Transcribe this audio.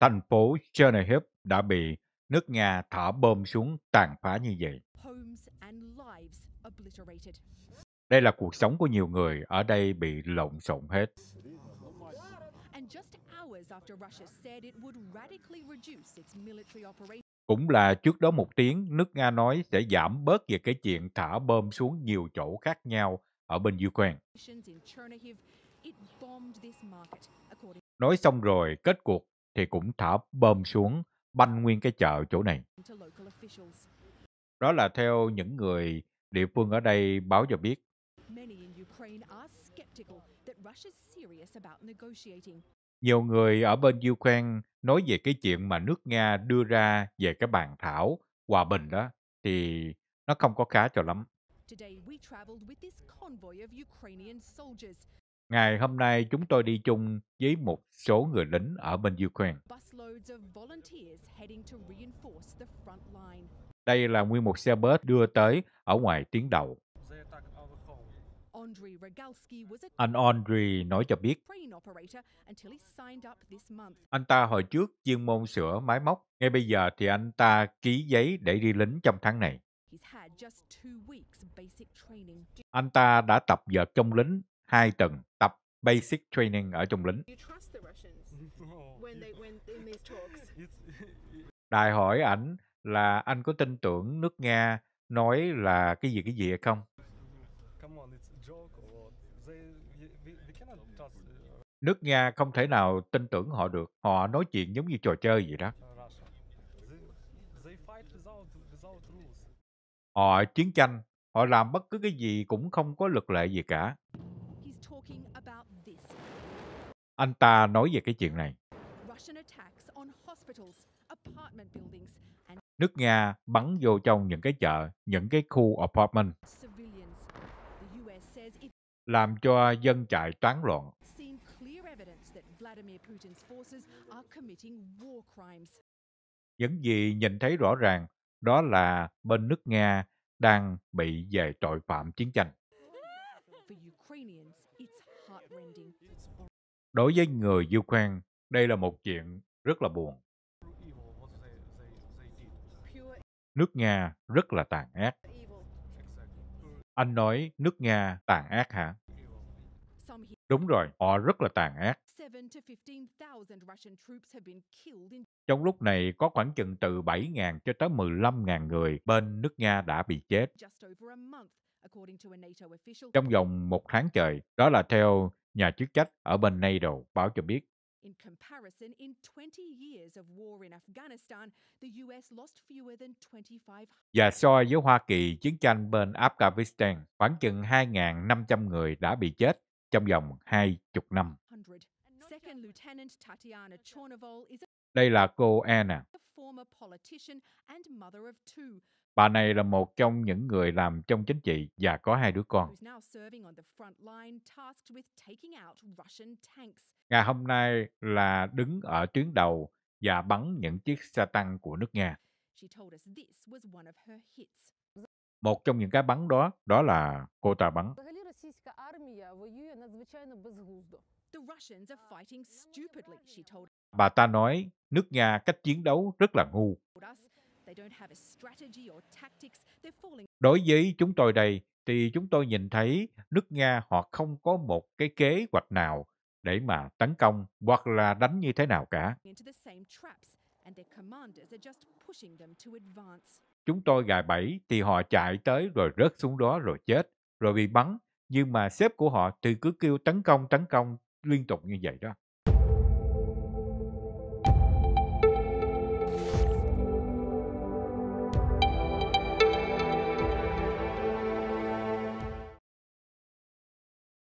Thành phố Chernihiv đã bị nước Nga thả bom xuống tàn phá như vậy. Đây là cuộc sống của nhiều người ở đây bị lộn xộn hết. Cũng là trước đó một tiếng, nước Nga nói sẽ giảm bớt về cái chuyện thả bơm xuống nhiều chỗ khác nhau ở bên Ukraine. Nói xong rồi, kết cuộc thì cũng thả bơm xuống banh nguyên cái chợ chỗ này. Đó là theo những người địa phương ở đây báo cho biết. Nhiều người ở bên Ukraine nói về cái chuyện mà nước Nga đưa ra về cái bàn thảo hòa bình đó thì nó không có khá cho lắm. Ngày hôm nay chúng tôi đi chung với một số người lính ở bên Ukraine. Đây là nguyên một xe bus đưa tới ở ngoài tuyến đầu. Anh Andriy nói cho biết, anh ta hồi trước chuyên môn sửa máy móc, ngay bây giờ thì anh ta ký giấy để đi lính trong tháng này. Anh ta đã tập vợt trong lính hai tuần, tập basic training ở trong lính. Đại hỏi ảnh là anh có tin tưởng nước Nga nói là cái gì cái gì hay không? Uh, nước Nga không thể nào tin tưởng họ được. Họ nói chuyện giống như trò chơi vậy đó. Ờ. Họ chiến tranh, họ làm bất cứ cái gì cũng không có luật lệ gì cả. Anh ta nói về cái chuyện này. Nước Nga bắn vô trong những cái chợ, những cái khu apartment, làm cho dân trại toán loạn. Những gì nhìn thấy rõ ràng đó là bên nước Nga đang bị về tội phạm chiến tranh. Đối với người Ukraine, đây là một chuyện rất là buồn. Nước Nga rất là tàn ác. Anh nói nước Nga tàn ác hả? Đúng rồi, họ rất là tàn ác. Trong lúc này có khoảng chừng từ 7.000 cho tới 15.000 người bên nước Nga đã bị chết. Trong vòng một tháng trời, đó là theo nhà chức trách ở bên NATO báo cho biết. Và so với Hoa Kỳ, chiến tranh bên Afghanistan, khoảng chừng 2.500 người đã bị chết trong vòng 20 năm. Đây là cô Anna. À. Bà này là một trong những người làm trong chính trị và có hai đứa con. Ngày hôm nay là đứng ở tuyến đầu và bắn những chiếc xe tăng của nước Nga. Một trong những cái bắn đó, đó là cô ta bắn. Bà ta nói, nước Nga cách chiến đấu rất là ngu. Đối với chúng tôi đây, thì chúng tôi nhìn thấy nước Nga họ không có một cái kế hoạch nào để mà tấn công hoặc là đánh như thế nào cả. Chúng tôi gài bẫy thì họ chạy tới rồi rớt xuống đó rồi chết, rồi bị bắn. Nhưng mà sếp của họ thì cứ kêu tấn công, tấn công liên tục như vậy đó